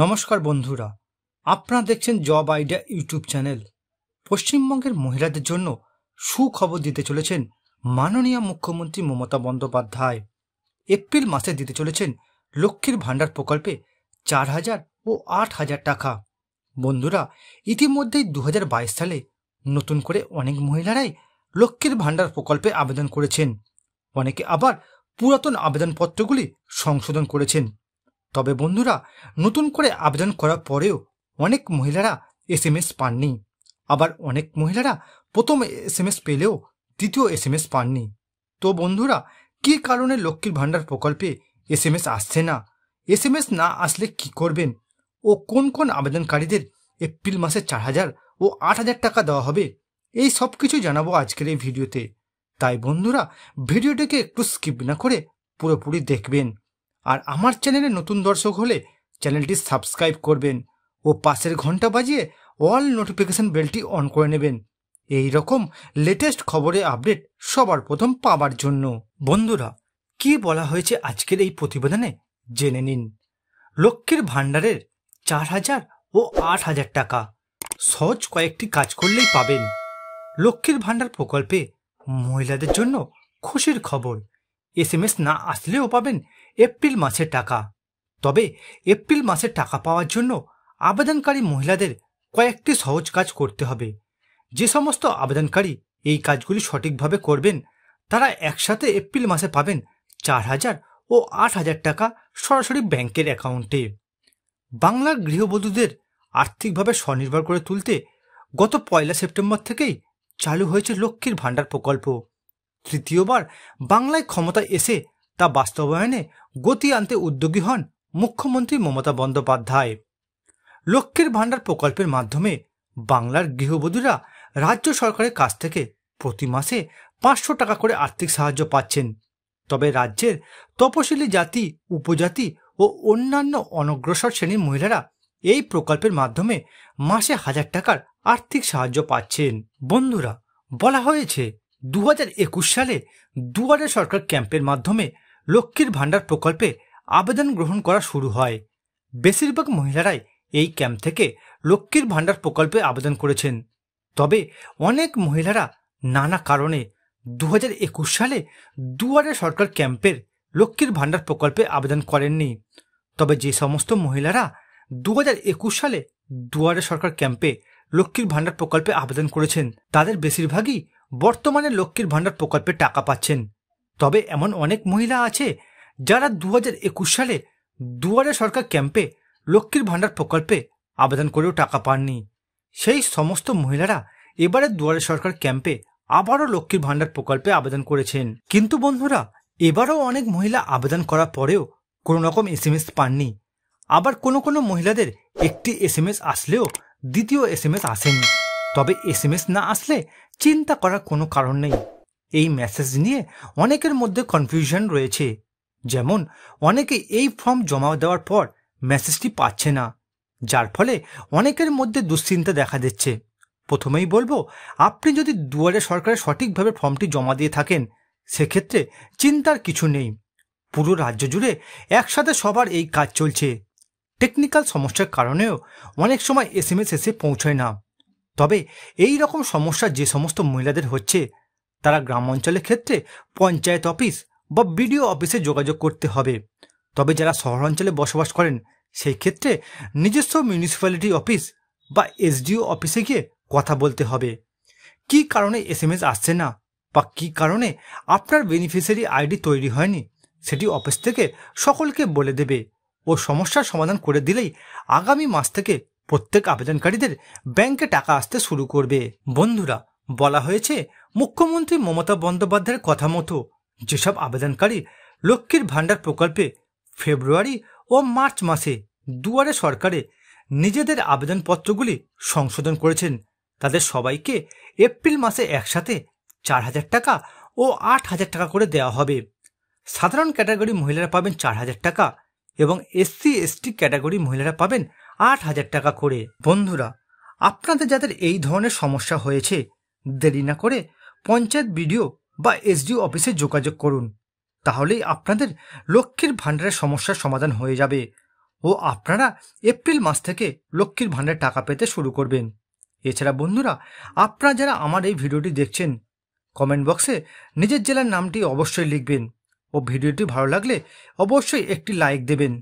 নমস্কার বন্ধুরা আপনারা দেখছেন জব আইডিয়া ইউটিউব চ্যানেল পশ্চিমবঙ্গের মহিলাদের জন্য সুখবর দিতে চলেছেন মাননীয় মুখ্যমন্ত্রী মমতা বন্দ্যোপাধ্যায় এপ্রিল মাসে দিতে চলেছেন লক্ষ্মীর ভাণ্ডার প্রকল্পে চার হাজার ও আট হাজার টাকা বন্ধুরা ইতিমধ্যেই দু সালে নতুন করে অনেক মহিলারাই লক্ষ্মীর ভাণ্ডার প্রকল্পে আবেদন করেছেন অনেকে আবার পুরাতন আবেদনপত্রগুলি সংশোধন করেছেন তবে বন্ধুরা নতুন করে আবেদন করার পরেও অনেক মহিলারা এস এম এস পাননি আবার অনেক মহিলারা প্রথম এস এম এস পেলেও দ্বিতীয় এস এম এস পাননি তো বন্ধুরা কী কারণে লক্ষ্মীর ভাণ্ডার প্রকল্পে এস এম এস আসছে না এস এম এস না আসলে কি করবেন ও কোন কোন আবেদনকারীদের এপ্রিল মাসে চার হাজার ও আট হাজার টাকা দেওয়া হবে এই সব কিছু জানাবো আজকের এই ভিডিওতে তাই বন্ধুরা ভিডিওটিকে একটু স্কিপ না করে পুরোপুরি দেখবেন আর আমার চ্যানেলে নতুন দর্শক হলে চ্যানেলটি সাবস্ক্রাইব করবেন ও পাশের ঘন্টা বাজিয়ে অল নোটিফিকেশান বেলটি অন করে নেবেন এই রকম লেটেস্ট খবরে আপডেট সবার প্রথম পাবার জন্য বন্ধুরা কি বলা হয়েছে আজকের এই প্রতিবেদনে জেনে নিন লক্ষ্মীর ভাণ্ডারের চার হাজার ও আট হাজার টাকা সহজ কয়েকটি কাজ করলেই পাবেন লক্ষ্মীর ভাণ্ডার প্রকল্পে মহিলাদের জন্য খুশির খবর এস এম এস না আসলেও পাবেন এপ্রিল মাসের টাকা তবে এপ্রিল মাসের টাকা পাওয়ার জন্য আবেদনকারী মহিলাদের কয়েকটি সহজ কাজ করতে হবে যে সমস্ত আবেদনকারী এই কাজগুলি সঠিকভাবে করবেন তারা একসাথে এপ্রিল মাসে পাবেন চার হাজার ও আট হাজার টাকা সরাসরি ব্যাংকের অ্যাকাউন্টে বাংলার গৃহবধূদের আর্থিকভাবে স্বনির্ভর করে তুলতে গত পয়লা সেপ্টেম্বর থেকেই চালু হয়েছে লক্ষ্মীর ভাণ্ডার প্রকল্প তৃতীয়বার বাংলায় ক্ষমতা এসে তা বাস্তবায়নে গতি আনতে উদ্যোগী হন মুখ্যমন্ত্রী মমতা বন্দ্যোপাধ্যায় লক্ষ্মীর ভাণ্ডার প্রকল্পের মাধ্যমে বাংলার গৃহবধূরা রাজ্য সরকারের কাছ থেকে প্রতি মাসে পাঁচশো টাকা করে আর্থিক সাহায্য পাচ্ছেন তবে রাজ্যের তপশিলি জাতি উপজাতি ও অন্যান্য অনগ্রসর শ্রেণীর মহিলারা এই প্রকল্পের মাধ্যমে মাসে হাজার টাকার আর্থিক সাহায্য পাচ্ছেন বন্ধুরা বলা হয়েছে দু সালে দুয়ারে সরকার ক্যাম্পের মাধ্যমে লক্ষ্মীর ভাণ্ডার প্রকল্পে আবেদন গ্রহণ করা শুরু হয় বেশিরভাগ মহিলারাই এই ক্যাম্প থেকে লক্ষ্মীর ভাণ্ডার প্রকল্পে আবেদন করেছেন তবে অনেক মহিলারা নানা কারণে দু একুশ সালে দুয়ারে সরকার ক্যাম্পের লক্ষ্মীর ভাণ্ডার প্রকল্পে আবেদন করেননি তবে যে সমস্ত মহিলারা দু একুশ সালে দুয়ারে সরকার ক্যাম্পে লক্ষ্মীর ভাণ্ডার প্রকল্পে আবেদন করেছেন তাদের বেশিরভাগই বর্তমানে লক্ষ্মীর ভাণ্ডার প্রকল্পে টাকা পাচ্ছেন তবে এমন অনেক মহিলা আছে যারা দু একুশ সালে দুয়ারে সরকার ক্যাম্পে লক্ষ্মীর ভাণ্ডার প্রকল্পে আবেদন করেও টাকা পাননি সেই সমস্ত মহিলারা এবারে দুয়ারে সরকার ক্যাম্পে আবারও লক্ষ্মীর ভাণ্ডার প্রকল্পে আবেদন করেছেন কিন্তু বন্ধুরা এবারও অনেক মহিলা আবেদন করার পরেও কোনো রকম এস এম এস পাননি আবার কোনো কোনো মহিলাদের একটি এস এম এস আসলেও দ্বিতীয় এস এম এস আসেনি তবে এস এম এস না আসলে চিন্তা করার কোনো কারণ নেই এই মেসেজ নিয়ে অনেকের মধ্যে কনফিউশন রয়েছে যেমন অনেকে এই ফর্ম জমা দেওয়ার পর মেসেজটি পাচ্ছে না যার ফলে অনেকের মধ্যে দুশ্চিন্তা দেখা দিচ্ছে প্রথমেই বলবো আপনি যদি দুয়ারে সরকারের সঠিকভাবে ফর্মটি জমা দিয়ে থাকেন সেক্ষেত্রে চিন্তার কিছু নেই পুরো রাজ্য জুড়ে একসাথে সবার এই কাজ চলছে টেকনিক্যাল সমস্যার কারণেও অনেক সময় এস এস এসে পৌঁছয় না তবে এই রকম সমস্যা যে সমস্ত মহিলাদের হচ্ছে তারা গ্রামাঞ্চলের ক্ষেত্রে পঞ্চায়েত অফিস বা বিডিও অফিসে যোগাযোগ করতে হবে তবে যারা শহরাঞ্চলে বসবাস করেন সেই ক্ষেত্রে নিজস্ব মিউনিসিপ্যালিটি অফিস বা এসডিও অফিসে গিয়ে কথা বলতে হবে কি কারণে এস এস আসছে না বা কি কারণে আপনার বেনিফিশিয়ারি আইডি তৈরি হয়নি সেটি অফিস থেকে সকলকে বলে দেবে ও সমস্যার সমাধান করে দিলেই আগামী মাস থেকে প্রত্যেক আবেদনকারীদের ব্যাংকে টাকা আসতে শুরু করবে বন্ধুরা বলা হয়েছে মুখ্যমন্ত্রী মমতা বন্দ্যোপাধ্যায়ের কথা মতো যেসব আবেদনকারী লক্ষ্মীর ভাণ্ডার প্রকল্পে ফেব্রুয়ারি ও মার্চ মাসে দুয়ারে সরকারে নিজেদের আবেদনপত্রগুলি সংশোধন করেছেন তাদের সবাইকে এপ্রিল মাসে একসাথে চার হাজার টাকা ও আট হাজার টাকা করে দেওয়া হবে সাধারণ ক্যাটাগরি মহিলারা পাবেন চার হাজার টাকা এবং এসসি এসটি ক্যাটাগরি মহিলারা পাবেন আট হাজার টাকা করে বন্ধুরা আপনাদের যাদের এই ধরনের সমস্যা হয়েছে দেরি না করে পঞ্চায়েত বিডিও বা এসডিও অফিসে যোগাযোগ করুন তাহলেই আপনাদের লক্ষ্মীর ভাণ্ডারের সমস্যার সমাধান হয়ে যাবে ও আপনারা এপ্রিল মাস থেকে লক্ষ্মীর ভাণ্ডার টাকা পেতে শুরু করবেন এছাড়া বন্ধুরা আপনারা যারা আমার এই ভিডিওটি দেখছেন কমেন্ট বক্সে নিজের জেলার নামটি অবশ্যই লিখবেন ও ভিডিওটি ভালো লাগলে অবশ্যই একটি লাইক দেবেন